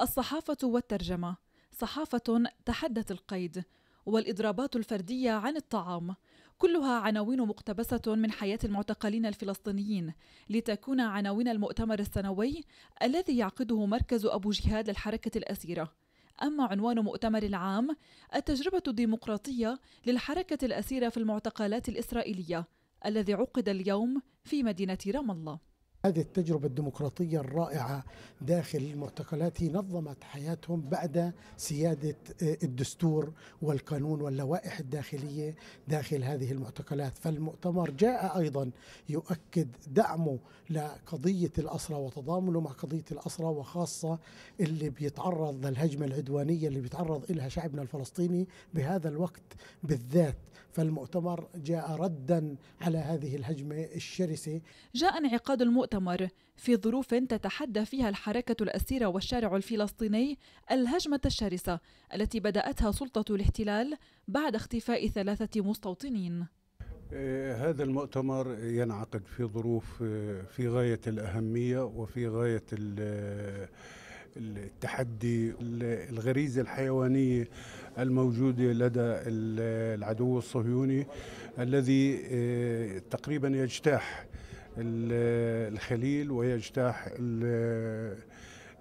الصحافة والترجمة صحافة تحدث القيد والإضرابات الفردية عن الطعام كلها عناوين مقتبسة من حياة المعتقلين الفلسطينيين لتكون عناوين المؤتمر السنوي الذي يعقده مركز أبو جهاد للحركة الأسيرة أما عنوان مؤتمر العام التجربة الديمقراطية للحركة الأسيرة في المعتقلات الإسرائيلية الذي عقد اليوم في مدينة رام الله هذه التجربة الديمقراطية الرائعة داخل المعتقلات هي نظمت حياتهم بعد سيادة آه، الدستور والقانون واللوائح الداخلية داخل هذه المعتقلات فالمؤتمر جاء أيضا يؤكد دعمه لقضية الأسرة وتضامنه مع قضية الأسرة وخاصة اللي بيتعرض للهجمة العدوانية اللي بيتعرض إلها شعبنا الفلسطيني بهذا الوقت بالذات فالمؤتمر جاء ردا على هذه الهجمة الشرسة جاء انعقاد المؤتمر المؤتمر في ظروف تتحدى فيها الحركة الأسيرة والشارع الفلسطيني الهجمة الشرسة التي بدأتها سلطة الاحتلال بعد اختفاء ثلاثة مستوطنين آه، هذا المؤتمر ينعقد في ظروف آه، في غاية الأهمية وفي غاية آه، التحدي الغريزة الحيوانية الموجودة لدى العدو الصهيوني الذي تقريبا يجتاح الخليل ويجتاح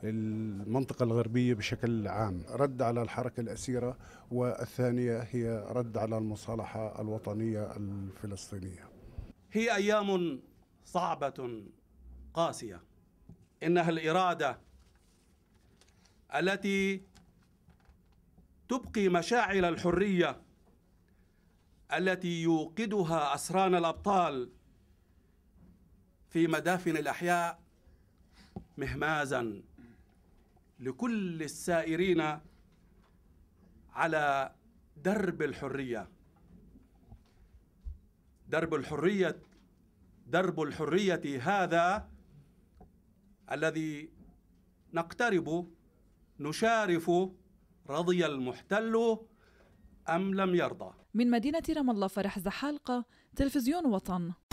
المنطقة الغربية بشكل عام رد على الحركة الأسيرة والثانية هي رد على المصالحة الوطنية الفلسطينية هي أيام صعبة قاسية إنها الإرادة التي تبقي مشاعل الحرية التي يوقدها أسران الأبطال في مدافن الأحياء مهمازا لكل السائرين على درب الحرية درب الحرية درب الحرية هذا الذي نقترب نشارف رضي المحتل أم لم يرضى من مدينة رام الله فرح زحالقة تلفزيون وطن